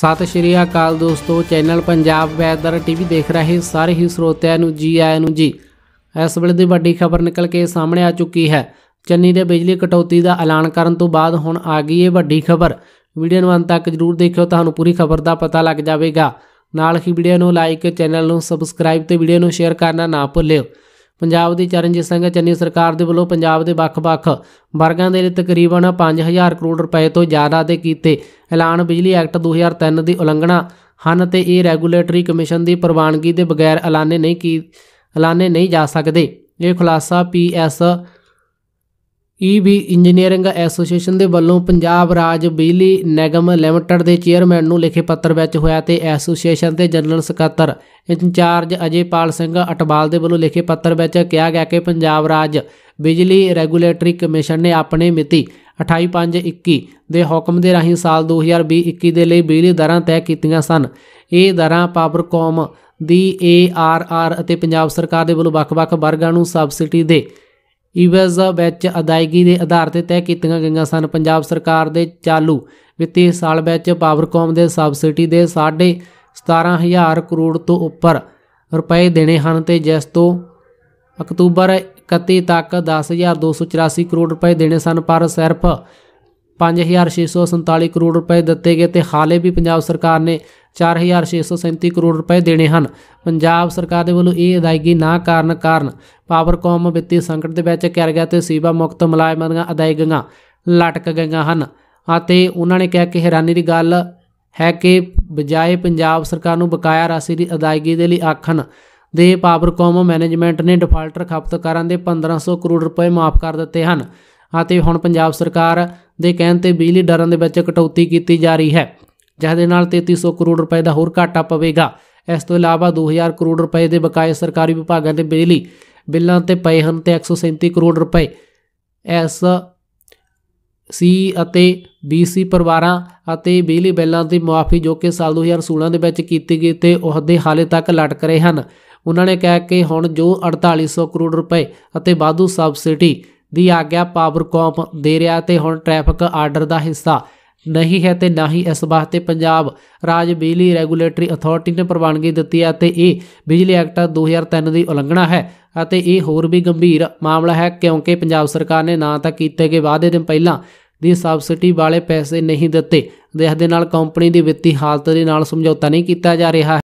ਸਤਿ ਸ਼੍ਰੀ ਅਕਾਲ ਦੋਸਤੋ channel Punjab weather TV ਦੇਖ ਰਹੇ ਸਾਰੇ ਹੀ ਸਰੋਤਿਆਂ ਨੂੰ ਜੀ ਆਇਆਂ ਨੂੰ ਜੀ ਇਸ ਵੇਲੇ ਦੀ ਵੱਡੀ ਖਬਰ ਨਿਕਲ ਕੇ ਸਾਹਮਣੇ ਆ ਚੁੱਕੀ ਹੈ ਚੰਨੀ ਦੇ ਬਿਜਲੀ ਕਟੌਤੀ ਦਾ ਐਲਾਨ ਕਰਨ ਤੋਂ ਬਾਅਦ ਹੁਣ ਆ ਗਈ ਇਹ ਵੱਡੀ ਖਬਰ ਵੀਡੀਓ ਨੂੰ ਅੰਤ ਤੱਕ ਜਰੂਰ ਦੇਖਿਓ ਤੁਹਾਨੂੰ ਪੂਰੀ ਖਬਰ ਦਾ ਪਤਾ ਲੱਗ ਜਾਵੇਗਾ ਨਾਲ ਹੀ ਵੀਡੀਓ ਨੂੰ ਲਾਈਕ ਚੈਨਲ ਨੂੰ ਸਬਸਕ੍ਰਾਈਬ ਤੇ ਵੀਡੀਓ ਨੂੰ ਸ਼ੇਅਰ ਕਰਨਾ ਨਾ ਭੁੱਲਿਓ ਪੰਜਾਬ ਦੀ ਚਰਨਜੀਤ ਸਿੰਘ ਚੰਨੀ ਸਰਕਾਰ ਦੇ ਵੱਲੋਂ ਪੰਜਾਬ ਦੇ ਵੱਖ-ਵੱਖ ਵਰਗਾਂ ਦੇ ਲਈ ਤਕਰੀਬਨ 5000 ਕਰੋੜ ਰੁਪਏ ਤੋਂ ਜ਼ਿਆਦਾ ਦੇ ਕੀਤੇ ਐਲਾਨ ਬਿਜਲੀ ਐਕਟ 2003 ਦੀ ਉਲੰਘਣਾ ਹਨ ਤੇ ਇਹ ਰੈਗੂਲੇਟਰੀ ਕਮਿਸ਼ਨ ਦੀ ਪ੍ਰਵਾਨਗੀ ਦੇ ਬਗੈਰ ਐਲਾਨੇ ਨਹੀਂ ਕੀ ਐਲਾਨੇ ਨਹੀਂ ਜਾ ਸਕਦੇ ਇਹ ਖੁਲਾਸਾ ਪੀਐਸ ਈਬੀ ਇੰਜੀਨੀਅਰਿੰਗ ਐਸੋਸੀਏਸ਼ਨ ਦੇ ਵੱਲੋਂ ਪੰਜਾਬ ਰਾਜ ਬਿਜਲੀ ਨਿਗਮ ਲਿਮਟਿਡ ਦੇ ਚੇਅਰਮੈਨ ਨੂੰ ਲਿਖੇ ਪੱਤਰ ਵਿੱਚ ਹੋਇਆ ਤੇ ਐਸੋਸੀਏਸ਼ਨ ਦੇ ਜਨਰਲ ਸਕੱਤਰ ਇੰਚਾਰਜ ਅਜੇਪਾਲ ਸਿੰਘ ਅਟਵਾਲ ਦੇ ਵੱਲੋਂ ਲਿਖੇ ਪੱਤਰ ਵਿੱਚ ਕਿਹਾ ਗਿਆ ਕਿ ਪੰਜਾਬ ਰਾਜ ਬਿਜਲੀ ਰੈਗੂਲੇਟਰੀ ਕਮਿਸ਼ਨ ਨੇ ਆਪਣੇ ਮਿਤੀ 28521 ਦੇ ਹੁਕਮ ਦੇ ਰਾਹੀਂ ਸਾਲ 2021 ਦੇ ਲਈ ਬਿਜਲੀ ਦਰਾਂ ਤੈਅ ਕੀਤੀਆਂ ਸਨ ਇਹ ਦਰਾਂ ਪਾਵਰਕਾਮ ਦੀ ਏਆਰਆਰ ਅਤੇ ਪੰਜਾਬ ਸਰਕਾਰ ਦੇ ਵੱਲੋਂ ਵੱਖ-ਵੱਖ ਵਰਗਾਂ ਨੂੰ ਸਬਸਿਡੀ ਦੇ ਈਵਜ਼ ਵਿੱਚ ਅਦਾਇਗੀ ਦੇ ਆਧਾਰ ਤੇ ਤੈਅ ਕੀਤੀਆਂ ਗਈਆਂ ਸਨ ਪੰਜਾਬ ਸਰਕਾਰ ਦੇ ਚਾਲੂ ਵਿੱਤੀ ਸਾਲ ਵਿੱਚ ਪਾਵਰਕਾਮ ਦੇ ਸਬਸਿਡੀ ਦੇ 17000 ਕਰੋੜ ਤੋਂ ਉੱਪਰ ਰੁਪਏ ਦੇਣੇ ਹਨ ਤੇ ਜਿਸ ਤੋਂ ਅਕਤੂਬਰ 31 ਤੱਕ 10284 ਕਰੋੜ ਰੁਪਏ ਦੇਣੇ ਸਨ ਪਰ ਸਿਰਫ 5647 ਕਰੋੜ ਰੁਪਏ ਦਿੱਤੇ ਗਏ ਤੇ ਹਾਲੇ ਵੀ ਪੰਜਾਬ ਸਰਕਾਰ ਨੇ 4637 ਕਰੋੜ ਰੁਪਏ ਦੇਣੇ ਹਨ ਪੰਜਾਬ ਸਰਕਾਰ ਦੇ ਵੱਲੋਂ ਇਹ ਅਦਾਇਗੀ ਨਾ ਕਾਰਨ ਕਾਰਨ ਪਾਵਰਕਾਮ ਵਿੱਤੀ ਸੰਕਟ ਦੇ ਵਿੱਚ ਘਿਰ ਗਿਆ ਤੇ ਸੇਵਾ ਮੁਕਤ ਮੁਲਾਜ਼ਮਾਂ ਦੀਆਂ ਅਦਾਇਗੀਆਂ ਲਟਕ ਗਈਆਂ ਹਨ ਅਤੇ ਉਹਨਾਂ ਨੇ ਕਿਹਾ ਕਿ ਹੈਰਾਨੀ ਦੀ ਗੱਲ ਹੈ ਕਿ ਬਜਾਏ ਪੰਜਾਬ ਸਰਕਾਰ ਨੂੰ ਬਕਾਇਆ ਰਾਸ਼ੀ ਦੀ ਅਦਾਇਗੀ ਦੇ ਲਈ ਆਖਣ ਦੇ ਪਾਵਰਕਾਮ ਮੈਨੇਜਮੈਂਟ ਨੇ ਡਿਫਾਲਟਰ ਖਪਤਕਾਰਾਂ ਦੇ 1500 ਕਰੋੜ ਰੁਪਏ ਮਾਫ ਕਰ ਦਿੱਤੇ ਹਨ ਅਤੇ ਹੁਣ ਪੰਜਾਬ ਸਰਕਾਰ ਦੇ ਕਹਿਣ ਤੇ ਬਿਜਲੀ ਡਰਾਂ ਦੇ ਵਿੱਚ ਕਟੌਤੀ ਕੀਤੀ ਜਾ ਰਹੀ ਹੈ ਜਿਸ ਦੇ ਨਾਲ 3300 ਕਰੋੜ ਰੁਪਏ ਦਾ ਹੋਰ ਘਾਟਾ ਪਵੇਗਾ ਇਸ ਤੋਂ ਇਲਾਵਾ 2000 ਕਰੋੜ ਰੁਪਏ ਦੇ ਬਕਾਏ ਸਰਕਾਰੀ ਵਿਭਾਗਾਂ ਦੇ ਬਿਜਲੀ ਬਿੱਲਾਂ ਤੇ ਪਏ ਹਨ ਤੇ 137 ਕਰੋੜ ਰੁਪਏ ਇਸ ਸੀ ਅਤੇ ਬੀਸੀ ਪਰਿਵਾਰਾਂ ਅਤੇ ਬਿਜਲੀ ਬਿੱਲਾਂ ਦੀ ਮੁਆਫੀ ਜੋ ਕਿ ਸਾਲ 2016 ਦੇ ਵਿੱਚ ਕੀਤੀ ਗਈ ਤੇ ਉਹਦੇ ਹਾਲੇ ਤੱਕ ਲਟਕ ਰਹੇ ਹਨ ਉਹਨਾਂ ਨੇ ਕਿਹਾ ਕਿ ਹੁਣ ਜੋ 4800 ਕਰੋੜ ਰੁਪਏ ਅਤੇ ਵਾਧੂ ਸਬਸਿਡੀ ਦੀ ਆਗਿਆ ਪਾਵਰਕੌਮ ਦੇ ਰਿਹਾ ਤੇ ਹੁਣ ਟ੍ਰੈਫਿਕ ਆਰਡਰ ਦਾ ਹਿੱਸਾ ਨਹੀਂ ਹੈ ਤੇ ਨਾ ਹੀ ਇਸ ਵਾਸਤੇ ਪੰਜਾਬ ਰਾਜ ਬਿਜਲੀ ਰੈਗੂਲੇਟਰੀ ਅਥਾਰਟੀ ਨੇ ਪ੍ਰਵਾਨਗੀ ਦਿੱਤੀ ਹੈ ਤੇ ਇਹ ਬਿਜਲੀ ਐਕਟ 2003 ਦੀ ਉਲੰਘਣਾ ਹੈ ਅਤੇ ਇਹ ਹੋਰ ਵੀ ਗੰਭੀਰ ਮਾਮਲਾ ਹੈ ਕਿਉਂਕਿ ਪੰਜਾਬ ਸਰਕਾਰ ਨੇ ਨਾ ਤਾਂ ਕੀਤੇ ਗਏ ਵਾਅਦੇ ਦੇ ਪਹਿਲਾਂ ਦੀ ਸਬਸਿਡੀ ਵਾਲੇ ਪੈਸੇ ਨਹੀਂ ਦਿੱਤੇ ਦੇਖਦੇ ਦੇ ਨਾਲ ਕੰਪਨੀ ਦੀ ਵਿੱਤੀ ਹਾਲਤ ਦੇ ਨਾਲ ਸਮਝੌਤਾ ਨਹੀਂ ਕੀਤਾ ਜਾ ਰਿਹਾ